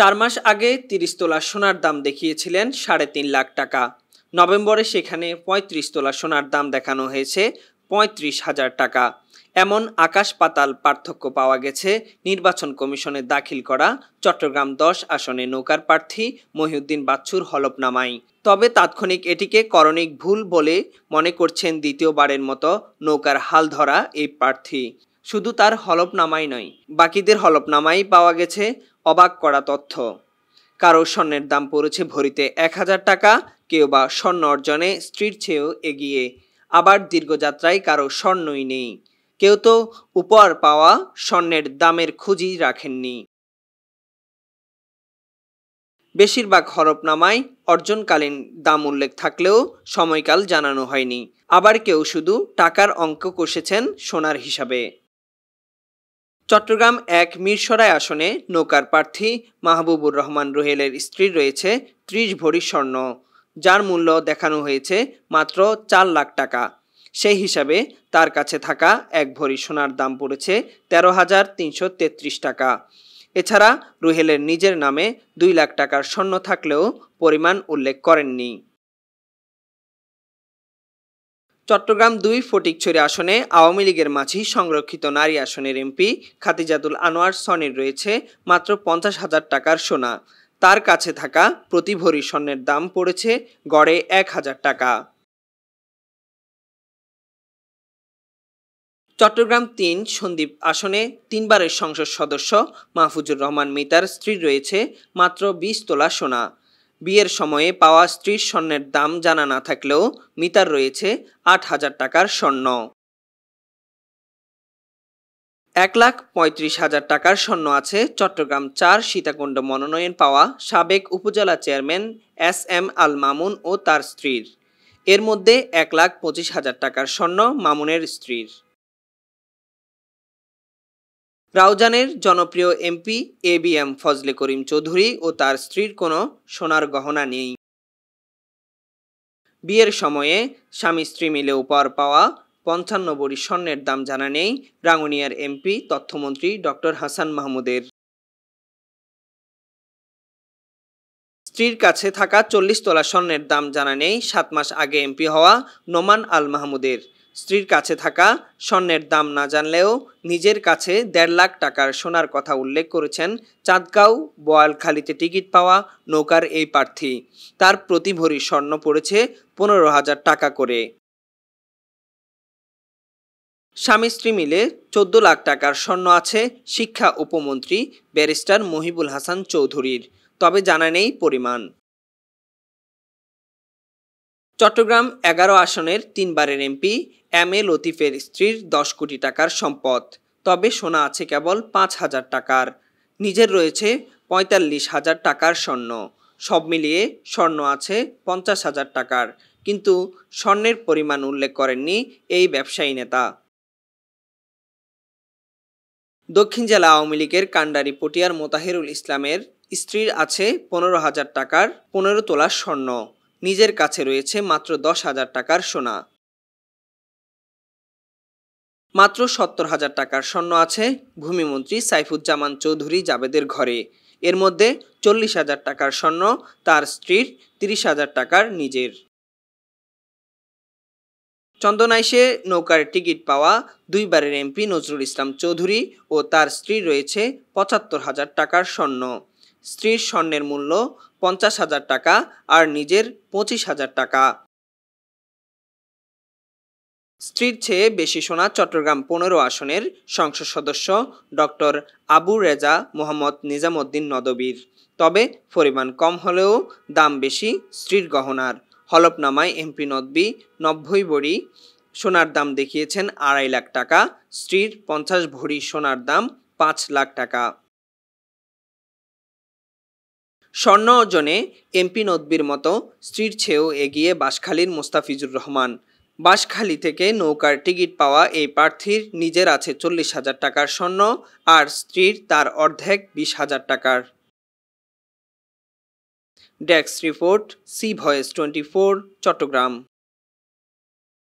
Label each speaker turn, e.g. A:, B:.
A: চার মাস আগে তিরিশ তোলা সোনার দাম দেখিয়েছিলেন সাড়ে তিন লাখ টাকা নভেম্বরে সেখানে পঁয়ত্রিশ তোলা সোনার দাম দেখানো হয়েছে পঁয়ত্রিশ হাজার টাকা এমন আকাশ পাতাল পার্থক্য পাওয়া গেছে নির্বাচন কমিশনে দাখিল করা চট্টগ্রাম দশ আসনে নৌকার প্রার্থী মহিউদ্দিন বাচ্চুর হলফনামাই তবে তাৎক্ষণিক এটিকে করণিক ভুল বলে মনে করছেন দ্বিতীয়বারের মতো নৌকার হাল ধরা এই প্রার্থী শুধু তার হলফনামাই নয় বাকিদের হলফনামাই পাওয়া গেছে অবাক করা তথ্য কারো স্বর্ণের দাম পড়েছে ভরিতে এক হাজার টাকা কেউ বা স্বর্ণ অর্জনে স্ত্রীর চেয়েও এগিয়ে আবার দীর্ঘযাত্রায় কারো স্বর্ণই নেই কেউ তো উপহার পাওয়া স্বর্ণের দামের খুঁজি রাখেননি বেশিরভাগ হরফনামায় অর্জনকালীন দাম উল্লেখ থাকলেও সময়কাল জানানো হয়নি আবার কেউ শুধু টাকার অঙ্ক কষেছেন সোনার হিসাবে চট্টগ্রাম এক মিরসরাই আসনে নৌকার প্রার্থী মাহবুবুর রহমান রোহেলের স্ত্রীর রয়েছে ত্রিশ ভরি স্বর্ণ যার মূল্য দেখানো হয়েছে মাত্র চার লাখ টাকা সেই হিসাবে তার কাছে থাকা এক ভরি সোনার দাম পড়েছে তেরো হাজার তিনশো তেত্রিশ টাকা এছাড়া রুহেলের নিজের নামে দুই লাখ টাকার স্বর্ণ থাকলেও পরিমাণ উল্লেখ করেননি চট্টগ্রাম দুই ফটিকছড়ি আসনে আওয়ামী লীগের মাঝি সংরক্ষিত নারী আসনের এমপি খাতিজাদুল আনোয়ার সনের রয়েছে মাত্র পঞ্চাশ হাজার টাকার সোনা তার কাছে থাকা প্রতি ভরি স্বর্ণের দাম পড়েছে গড়ে এক হাজার টাকা চট্টগ্রাম তিন সন্দ্বীপ আসনে তিনবারের সংসদ সদস্য মাহফুজুর রহমান মিতার স্ত্রী রয়েছে মাত্র বিশ তোলা সোনা বিয়ের সময়ে পাওয়া স্ত্রীর স্বর্ণের দাম জানা না থাকলেও মিতার রয়েছে আট হাজার টাকার স্বর্ণ এক লাখ পঁয়ত্রিশ হাজার টাকার স্বর্ণ আছে চট্টগ্রাম চার সীতাকুণ্ড মনোনয়ন পাওয়া সাবেক উপজেলা chairman S M Al Mamun ও তার স্ত্রীর এর মধ্যে এক লাখ পঁচিশ হাজার টাকার স্বর্ণ মামুনের স্ত্রীর রাউজানের জনপ্রিয় MP A B M Fazle Karim Chowdhury ও তার স্ত্রীর কোনো সোনার গহনা নেই বিয়ের সময়ে স্বামী স্ত্রী মিলে উপহার পাওয়া পঞ্চান্ন বড়ি স্বর্ণের দাম জানা নেই রাঙ্গুনিয়ার এমপি তথ্যমন্ত্রী ডক্টর হাসান মাহমুদের স্ত্রীর কাছে থাকা চল্লিশ তোলা স্বর্ণের দাম জানা নেই সাত মাস আগে এমপি হওয়া নোমান আল মাহমুদের স্ত্রীর কাছে থাকা স্বর্ণের দাম না জানলেও নিজের কাছে দেড় লাখ টাকার সোনার কথা উল্লেখ করেছেন চাঁদগাঁও বোয়ালখালীতে টিকিট পাওয়া নৌকার এই প্রার্থী তার প্রতি ভরি স্বর্ণ পড়েছে পনেরো হাজার টাকা করে স্বামী স্ত্রী মিলে চোদ্দ লাখ টাকার স্বর্ণ আছে শিক্ষা উপমন্ত্রী ব্যারিস্টার মহিবুল হাসান চৌধুরীর তবে জানা নেই পরিমাণ চট্টগ্রাম এগারো আসনের তিনবারের এমপি এম এ লতিফের স্ত্রীর দশ কোটি টাকার সম্পদ তবে সোনা আছে কেবল পাঁচ হাজার টাকার নিজের রয়েছে পঁয়তাল্লিশ হাজার টাকার স্বর্ণ সব মিলিয়ে স্বর্ণ আছে পঞ্চাশ হাজার টাকার কিন্তু স্বর্ণের পরিমাণ উল্লেখ করেননি এই ব্যবসায়ী নেতা দক্ষিণ জেলা আওয়ামী লীগের কান্ডারি পটিয়ার মোতাহিরুল ইসলামের স্ত্রীর আছে পনেরো হাজার টাকার পনেরো তোলার স্বর্ণ নিজের কাছে রয়েছে মাত্র দশ হাজার টাকার সোনা মাত্র সত্তর হাজার টাকার স্বর্ণ আছে ভূমিমন্ত্রী সাইফুজ্জামান চৌধুরী জাবেদের ঘরে এর মধ্যে চল্লিশ হাজার টাকার স্বর্ণ তার স্ত্রীর তিরিশ হাজার টাকার নিজের চন্দনাইশে নৌকার টিকিট পাওয়া দুইবারের এমপি নজরুল ইসলাম চৌধুরী ও তার স্ত্রী রয়েছে পঁচাত্তর হাজার টাকার স্বর্ণ স্ত্রীর স্বর্ণের মূল্য পঞ্চাশ হাজার টাকা আর নিজের পঁচিশ হাজার টাকা স্ত্রীর চেয়ে বেশি শোনা চট্টগ্রাম পনেরো আসনের সংসদ সদস্য ডক্টর আবু রেজা মোহাম্মদ নিজামুদ্দিন নদবীর তবে পরিমাণ কম হলেও দাম বেশি স্ত্রীর গহনার হলফনামায় এমপি নদবী নব্বই বড়ি সোনার দাম দেখিয়েছেন আড়াই লাখ টাকা স্ত্রীর পঞ্চাশ ভরি সোনার দাম পাঁচ লাখ টাকা স্বর্ণ অর্জনে এমপি নদবির মতো স্ত্রীর ছেও এগিয়ে বাঁশখালীর মোস্তাফিজুর রহমান বাঁশখালী থেকে নৌকার টিকিট পাওয়া এই প্রার্থীর নিজের আছে চল্লিশ হাজার টাকার স্বর্ণ আর স্ত্রীর তার অর্ধেক বিশ হাজার টাকার desk report C voice twenty four Chittagong